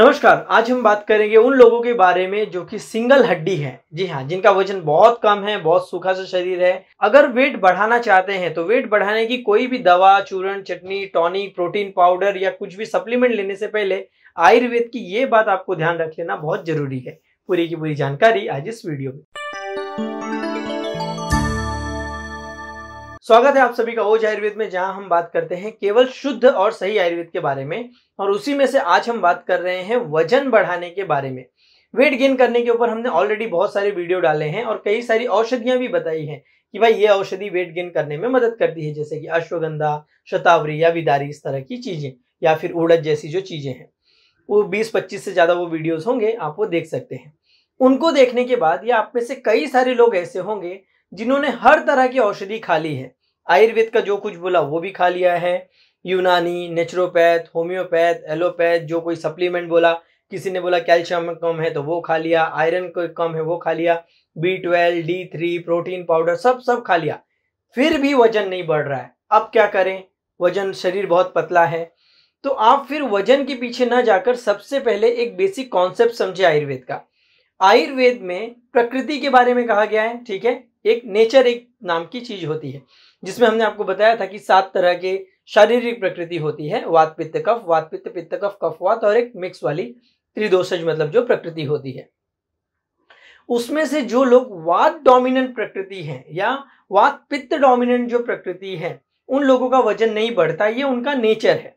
नमस्कार आज हम बात करेंगे उन लोगों के बारे में जो कि सिंगल हड्डी है जी हाँ जिनका वजन बहुत कम है बहुत सूखा सा शरीर है अगर वेट बढ़ाना चाहते हैं तो वेट बढ़ाने की कोई भी दवा चूर्ण चटनी टॉनिक प्रोटीन पाउडर या कुछ भी सप्लीमेंट लेने से पहले आयुर्वेद की ये बात आपको ध्यान रख लेना बहुत जरूरी है पूरी की पूरी जानकारी आज इस वीडियो में स्वागत है आप सभी का ओज आयुर्वेद में जहां हम बात करते हैं केवल शुद्ध और सही आयुर्वेद के बारे में और उसी में से आज हम बात कर रहे हैं वजन बढ़ाने के बारे में वेट गेन करने के ऊपर हमने ऑलरेडी बहुत सारे वीडियो डाले हैं और कई सारी औषधियां भी बताई हैं कि भाई ये औषधि वेट गेन करने में मदद करती है जैसे कि अश्वगंधा शतावरी या विदारी इस तरह की चीजें या फिर उड़द जैसी जो चीजें हैं वो बीस पच्चीस से ज्यादा वो वीडियोज होंगे आप वो देख सकते हैं उनको देखने के बाद या आप में से कई सारे लोग ऐसे होंगे जिन्होंने हर तरह की औषधि खा ली है आयुर्वेद का जो कुछ बोला वो भी खा लिया है यूनानी नेचुरोपैथ होम्योपैथ एलोपैथ जो कोई सप्लीमेंट बोला किसी ने बोला कैल्शियम कम है तो वो खा लिया आयरन कम है वो खा लिया B twelve D three protein powder सब सब खा लिया फिर भी वजन नहीं बढ़ रहा है अब क्या करें वजन शरीर बहुत पतला है तो आप फिर वजन के पीछे ना जाकर सबसे पहले एक बेसिक कॉन्सेप्ट समझे आयुर्वेद का आयुर्वेद में प्रकृति के बारे में कहा गया है ठीक है एक नेचर एक नाम की चीज होती है जिसमें हमने आपको बताया था कि सात तरह के शारीरिक प्रकृति होती है वात पित्त कफ वात पित्त पित्त कफ कफ वात और एक मिक्स वाली त्रिदोषज मतलब जो प्रकृति होती है उसमें से जो लोग वात डोमिनेंट प्रकृति हैं या वात पित्त डोमिनेंट जो प्रकृति है उन लोगों का वजन नहीं बढ़ता ये उनका नेचर है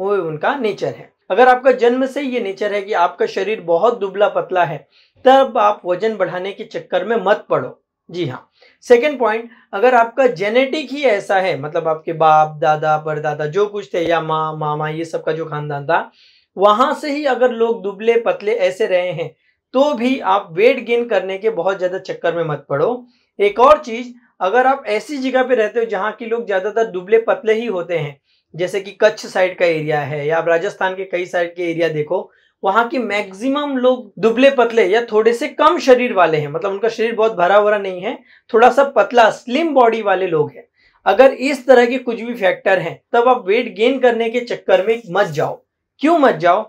वो उनका नेचर है अगर आपका जन्म से ये नेचर है कि आपका शरीर बहुत दुबला पतला है तब आप वजन बढ़ाने के चक्कर में मत पड़ो जी हाँ सेकेंड पॉइंट अगर आपका जेनेटिक ही ऐसा है मतलब आपके बाप दादा परदादा जो कुछ थे या माँ मामा ये सब का जो खानदान था वहां से ही अगर लोग दुबले पतले ऐसे रहे हैं तो भी आप वेट गेन करने के बहुत ज्यादा चक्कर में मत पड़ो एक और चीज अगर आप ऐसी जगह पे रहते हो जहाँ की लोग ज्यादातर दुबले पतले ही होते हैं जैसे कि कच्छ साइड का एरिया है या आप राजस्थान के कई साइड के एरिया देखो वहां के मैक्सिमम लोग दुबले पतले या थोड़े से कम शरीर वाले हैं मतलब उनका शरीर बहुत भरा भरा नहीं है थोड़ा सा पतला स्लिम बॉडी वाले लोग हैं अगर इस तरह के कुछ भी फैक्टर हैं तब आप वेट गेन करने के चक्कर में मत जाओ क्यों मत जाओ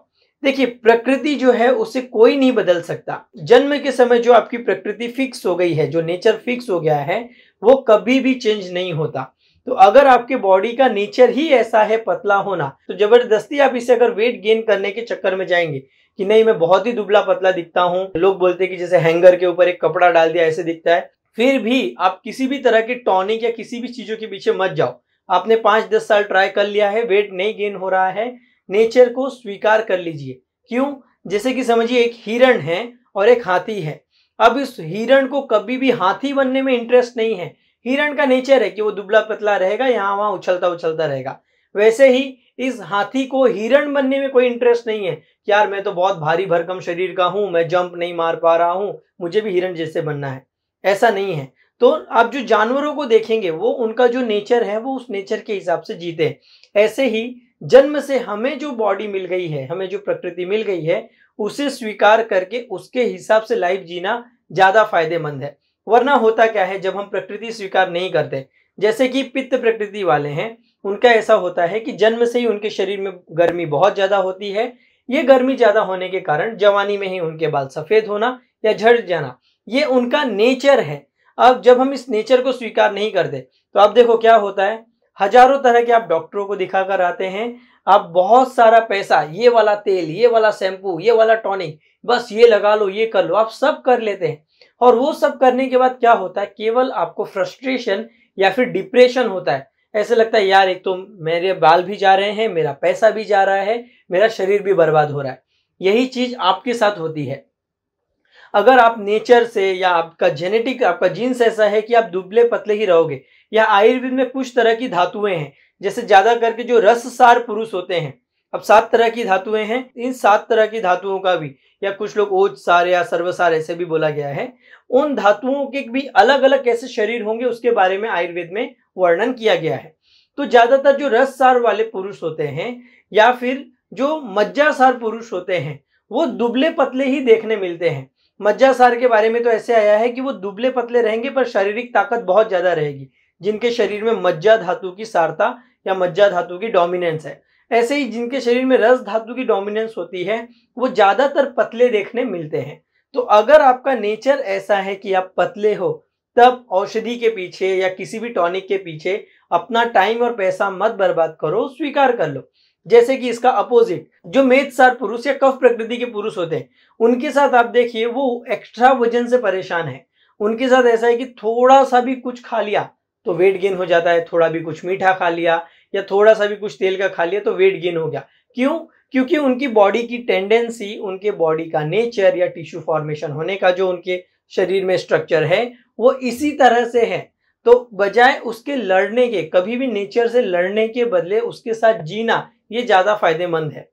देखिए प्रकृति जो है उसे कोई नहीं बदल सकता जन्म के समय जो आपकी प्रकृति फिक्स हो गई है जो नेचर फिक्स हो गया है वो कभी भी चेंज नहीं होता तो अगर आपके बॉडी का नेचर ही ऐसा है पतला होना तो जबरदस्ती आप इसे अगर वेट गेन करने के चक्कर में जाएंगे कि नहीं मैं बहुत ही दुबला पतला दिखता हूँ लोग बोलते हैं कि जैसे हैंगर के ऊपर एक कपड़ा डाल दिया ऐसे दिखता है फिर भी आप किसी भी तरह की टॉनिक या किसी भी चीजों के पीछे मत जाओ आपने पांच दस साल ट्राई कर लिया है वेट नहीं गेन हो रहा है नेचर को स्वीकार कर लीजिए क्यों जैसे कि समझिए एक हिरण है और एक हाथी है अब इस हिरण को कभी भी हाथी बनने में इंटरेस्ट नहीं है हिरण का नेचर है कि वो दुबला पतला रहेगा यहाँ वहां उछलता उछलता रहेगा वैसे ही इस हाथी को हिरण बनने में कोई इंटरेस्ट नहीं है यार मैं तो बहुत भारी भरकम शरीर का हूं मैं जंप नहीं मार पा रहा हूं मुझे भी हिरण जैसे बनना है ऐसा नहीं है तो आप जो जानवरों को देखेंगे वो उनका जो नेचर है वो उस नेचर के हिसाब से जीते ऐसे ही जन्म से हमें जो बॉडी मिल गई है हमें जो प्रकृति मिल गई है उसे स्वीकार करके उसके हिसाब से लाइफ जीना ज्यादा फायदेमंद है वरना होता क्या है जब हम प्रकृति स्वीकार नहीं करते जैसे कि पित्त प्रकृति वाले हैं उनका ऐसा होता है कि जन्म से ही उनके शरीर में गर्मी बहुत ज़्यादा होती है ये गर्मी ज़्यादा होने के कारण जवानी में ही उनके बाल सफ़ेद होना या झड़ जाना ये उनका नेचर है अब जब हम इस नेचर को स्वीकार नहीं करते तो आप देखो क्या होता है हजारों तरह के आप डॉक्टरों को दिखाकर आते हैं आप बहुत सारा पैसा ये वाला तेल ये वाला शैम्पू ये वाला टॉनिक बस ये लगा लो ये कर लो आप सब कर लेते हैं और वो सब करने के बाद क्या होता है केवल आपको फ्रस्ट्रेशन या फिर डिप्रेशन होता है ऐसे लगता है यार एक तो मेरे बाल भी जा रहे हैं मेरा पैसा भी जा रहा है मेरा शरीर भी बर्बाद हो रहा है यही चीज आपके साथ होती है अगर आप नेचर से या आपका जेनेटिक आपका जीन्स ऐसा है कि आप दुबले पतले ही रहोगे या आयुर्वेद में कुछ तरह की धातुएं हैं जैसे ज्यादा करके जो रससार पुरुष होते हैं अब सात तरह की धातुएं हैं इन सात तरह की धातुओं का भी या कुछ लोग ओज सार या सर्वसार ऐसे भी बोला गया है उन धातुओं के भी अलग अलग कैसे शरीर होंगे उसके बारे में आयुर्वेद में वर्णन किया गया है तो ज्यादातर जो रस सार वाले पुरुष होते हैं या फिर जो मज्जासार पुरुष होते हैं वो दुबले पतले ही देखने मिलते हैं मज्जासार के बारे में तो ऐसे आया है कि वो दुबले पतले रहेंगे पर शारीरिक ताकत बहुत ज्यादा रहेगी जिनके शरीर में मज्जा धातु की सारता या मज्जा धातु की डोमिनेंस है ऐसे ही जिनके शरीर में रस धातु की डोमिनेंस होती है वो ज़्यादातर पतले देखने मिलते हैं तो अगर आपका नेचर ऐसा है कि आप पतले हो तब औषधि के पीछे या किसी भी टॉनिक के पीछे अपना टाइम और पैसा मत बर्बाद करो स्वीकार कर लो जैसे कि इसका अपोजिट जो मेदसार पुरुष या कफ प्रकृति के पुरुष होते हैं उनके साथ आप देखिए वो एक्स्ट्रा वजन से परेशान है उनके साथ ऐसा है कि थोड़ा सा भी कुछ खा लिया तो वेट गेन हो जाता है थोड़ा भी कुछ मीठा खा लिया या थोड़ा सा भी कुछ तेल का खा लिया तो वेट गेन हो गया क्यों क्योंकि उनकी बॉडी की टेंडेंसी उनके बॉडी का नेचर या टिश्यू फॉर्मेशन होने का जो उनके शरीर में स्ट्रक्चर है वो इसी तरह से है तो बजाय उसके लड़ने के कभी भी नेचर से लड़ने के बदले उसके साथ जीना ये ज़्यादा फायदेमंद है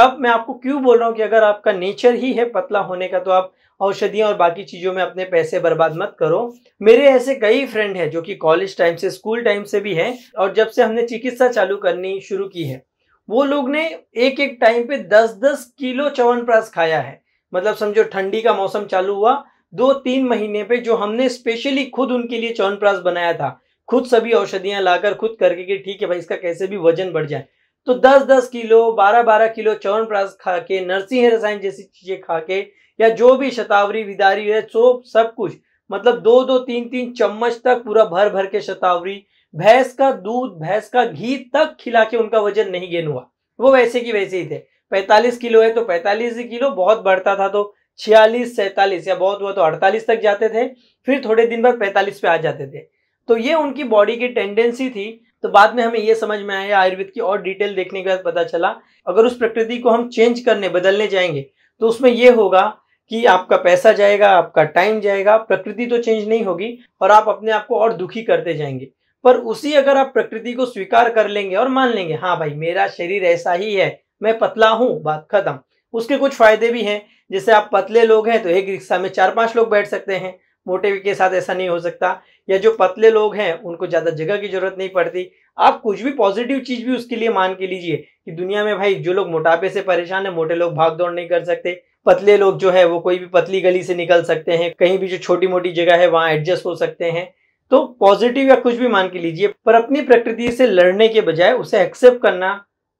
अब मैं आपको क्यों बोल रहा हूँ कि अगर आपका नेचर ही है पतला होने का तो आप औषधियाँ और बाकी चीज़ों में अपने पैसे बर्बाद मत करो मेरे ऐसे कई फ्रेंड हैं जो कि कॉलेज टाइम से स्कूल टाइम से भी हैं और जब से हमने चिकित्सा चालू करनी शुरू की है वो लोग ने एक एक टाइम पे दस दस किलो च्यवनप्राश खाया है मतलब समझो ठंडी का मौसम चालू हुआ दो तीन महीने पे जो हमने स्पेशली खुद उनके लिए च्यवनप्राश बनाया था खुद सभी औषधियां लाकर खुद करके कि ठीक है भाई इसका कैसे भी वजन बढ़ जाए तो 10-10 किलो 12-12 किलो चवन प्रास खा के नरसिंह रसायन जैसी चीजें खा के या जो भी शतावरी विदारी है सो सब कुछ मतलब दो दो तीन तीन चम्मच तक पूरा भर भर के शतावरी भैंस का दूध भैंस का घी तक खिला के उनका वजन नहीं गेन हुआ वो वैसे की वैसे ही थे 45 किलो है तो 45 किलो बहुत बढ़ता था तो 46 सैतालीस या बहुत हुआ तो 48 तक जाते थे फिर थोड़े दिन बाद 45 पे आ जाते थे तो ये उनकी बॉडी की टेंडेंसी थी तो बाद में हमें यह समझ में आया आयुर्वेद की और डिटेल देखने के बाद पता चला अगर उस प्रकृति को हम चेंज करने बदलने जाएंगे तो उसमें यह होगा कि आपका पैसा जाएगा आपका टाइम जाएगा प्रकृति तो चेंज नहीं होगी और आप अपने आप को और दुखी करते जाएंगे पर उसी अगर आप प्रकृति को स्वीकार कर लेंगे और मान लेंगे हाँ भाई मेरा शरीर ऐसा ही है मैं पतला हूं बात खत्म उसके कुछ फायदे भी हैं जैसे आप पतले लोग हैं तो एक रिक्शा में चार पांच लोग बैठ सकते हैं मोटे के साथ ऐसा नहीं हो सकता या जो पतले लोग हैं उनको ज़्यादा जगह की ज़रूरत नहीं पड़ती आप कुछ भी पॉजिटिव चीज़ भी उसके लिए मान के लीजिए कि दुनिया में भाई जो लोग मोटापे से परेशान है मोटे लोग भाग दौड़ नहीं कर सकते पतले लोग जो है वो कोई भी पतली गली से निकल सकते हैं कहीं भी जो छोटी मोटी जगह है वहाँ एडजस्ट हो सकते हैं तो पॉजिटिव या कुछ भी मान के लीजिए पर अपनी प्रकृति से लड़ने के बजाय उसे एक्सेप्ट करना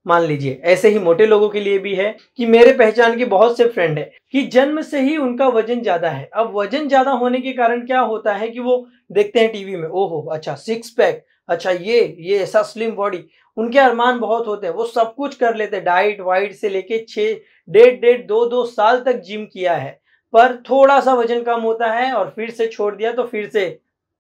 मान लीजिए ऐसे ही मोटे लोगों के लिए भी है कि मेरे पहचान के बहुत से फ्रेंड है कि जन्म से ही उनका वजन ज्यादा है अब वजन ज्यादा होने के कारण क्या होता है कि वो देखते हैं टीवी में ओहो अच्छा सिक्स पैक अच्छा ये ये ऐसा स्लिम बॉडी उनके अरमान बहुत होते हैं वो सब कुछ कर लेते हैं डाइट वाइट से लेके छः डेढ़ डेढ़ दो दो साल तक जिम किया है पर थोड़ा सा वजन कम होता है और फिर से छोड़ दिया तो फिर से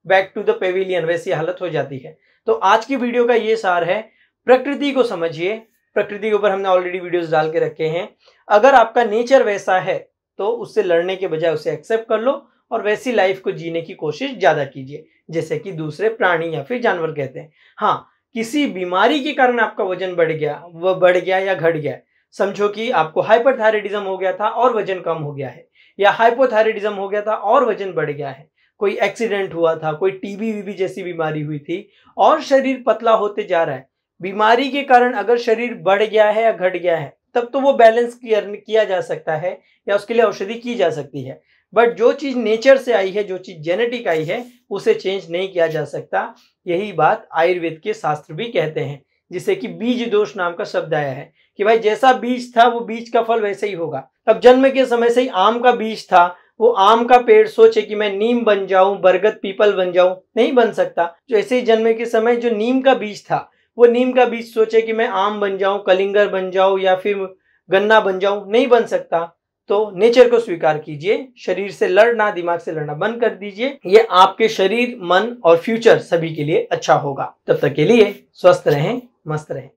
बैक टू द पेविलियन वैसी हालत हो जाती है तो आज की वीडियो का ये सार है प्रकृति को समझिए प्रकृति के ऊपर हमने ऑलरेडी वीडियोस डाल के रखे हैं अगर आपका नेचर वैसा है तो उससे लड़ने के बजाय उसे एक्सेप्ट कर लो और वैसी लाइफ को जीने की कोशिश ज़्यादा कीजिए जैसे कि दूसरे प्राणी या फिर जानवर कहते हैं हाँ किसी बीमारी के कारण आपका वजन बढ़ गया वह बढ़ गया या घट गया समझो कि आपको हाइपरथायरेडिज्म हो गया था और वजन कम हो गया है या हाइपोथायरेडिज्म हो गया था और वजन बढ़ गया है कोई एक्सीडेंट हुआ था कोई टीबी वीबी जैसी बीमारी हुई थी और शरीर पतला होते जा रहा है बीमारी के कारण अगर शरीर बढ़ गया है या घट गया है तब तो वो बैलेंस किया जा सकता है या उसके लिए औषधि की जा सकती है बट जो चीज़ नेचर से आई है जो चीज़ जेनेटिक आई है उसे चेंज नहीं किया जा सकता यही बात आयुर्वेद के शास्त्र भी कहते हैं जिसे कि बीज दोष नाम का शब्द आया है कि भाई जैसा बीज था वो बीज का फल वैसे ही होगा अब जन्म के समय से ही आम का बीज था वो आम का पेड़ सोचे कि मैं नीम बन जाऊं बरगद पीपल बन जाऊं नहीं बन सकता जो ऐसे ही जन्म के समय जो नीम का बीज था वो नीम का बीज सोचे कि मैं आम बन जाऊं कलिंगर बन जाऊं या फिर गन्ना बन जाऊं नहीं बन सकता तो नेचर को स्वीकार कीजिए शरीर से लड़ना दिमाग से लड़ना बंद कर दीजिए ये आपके शरीर मन और फ्यूचर सभी के लिए अच्छा होगा तब तक के लिए स्वस्थ रहें मस्त रहें